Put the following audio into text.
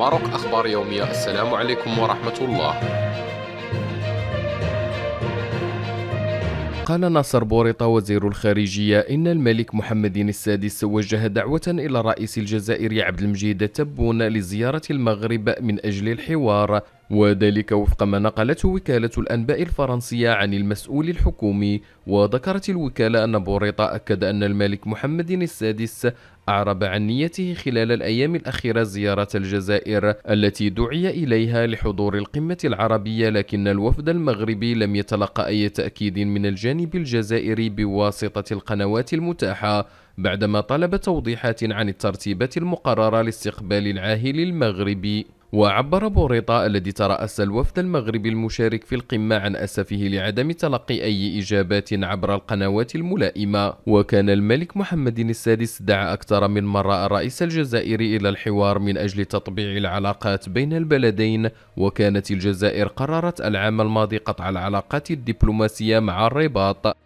ماروك أخبار يومية السلام عليكم ورحمة الله قال ناصر بوريطة وزير الخارجية إن الملك محمد السادس وجه دعوة إلى رئيس الجزائر عبد المجيد تبون لزيارة المغرب من أجل الحوار وذلك وفق ما نقلته وكالة الأنباء الفرنسية عن المسؤول الحكومي وذكرت الوكالة أن بوريطة أكد أن الملك محمد السادس أعرب عن نيته خلال الأيام الأخيرة زيارة الجزائر التي دعي إليها لحضور القمة العربية لكن الوفد المغربي لم يتلقى أي تأكيد من الجانب الجزائري بواسطة القنوات المتاحة بعدما طلب توضيحات عن الترتيبات المقررة لاستقبال العاهل المغربي وعبر بوريطة الذي ترأس الوفد المغربي المشارك في القمة عن أسفه لعدم تلقي أي إجابات عبر القنوات الملائمة وكان الملك محمد السادس دعا أكثر من مرة الرئيس الجزائري إلى الحوار من أجل تطبيع العلاقات بين البلدين وكانت الجزائر قررت العام الماضي قطع العلاقات الدبلوماسية مع الرباط